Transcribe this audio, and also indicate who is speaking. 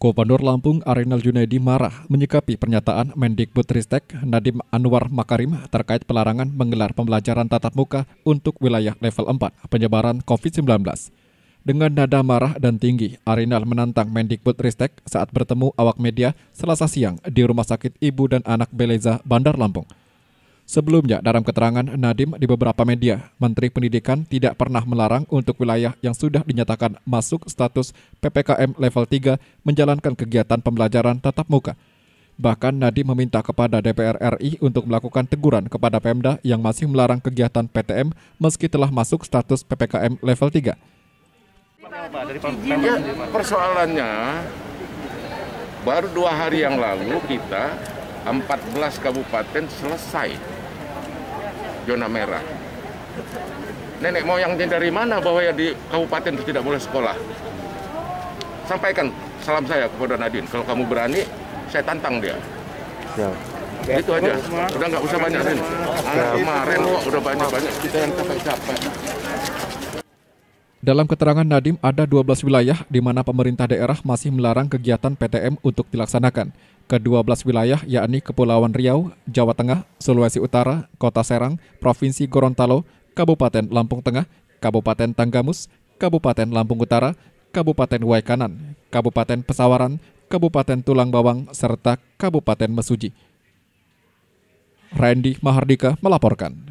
Speaker 1: Gubernur Lampung Arinal Junaidi marah menyikapi pernyataan Mendikbud Ristek Nadim Anwar Makarim terkait pelarangan menggelar pembelajaran tatap muka untuk wilayah level 4 penyebaran COVID-19. Dengan nada marah dan tinggi, Arinal menantang Mendikbud Ristek saat bertemu awak media selasa siang di Rumah Sakit Ibu dan Anak Beleza, Bandar Lampung. Sebelumnya, dalam keterangan Nadim di beberapa media, Menteri Pendidikan tidak pernah melarang untuk wilayah yang sudah dinyatakan masuk status PPKM level 3 menjalankan kegiatan pembelajaran tatap muka. Bahkan Nadim meminta kepada DPR RI untuk melakukan teguran kepada Pemda yang masih melarang kegiatan PTM meski telah masuk status PPKM level 3.
Speaker 2: Ya, persoalannya baru dua hari yang lalu kita 14 kabupaten selesai zona merah. Nenek moyangnya dari mana bahwa ya di kabupaten itu tidak boleh sekolah? Sampaikan salam saya kepada Nadine. Kalau kamu berani, saya tantang dia. Siap. Itu aja. Udah nggak usah banyak, Din. Ah, kemarin kok udah banyak-banyak kita yang capek-capek.
Speaker 1: Dalam keterangan Nadim, ada 12 wilayah di mana pemerintah daerah masih melarang kegiatan PTM untuk dilaksanakan ke-12 wilayah yakni Kepulauan Riau, Jawa Tengah, Sulawesi Utara, Kota Serang, Provinsi Gorontalo, Kabupaten Lampung Tengah, Kabupaten Tanggamus, Kabupaten Lampung Utara, Kabupaten Waikanan, Kabupaten Pesawaran, Kabupaten Tulang Bawang, serta Kabupaten Mesuji. Randy Mahardika melaporkan.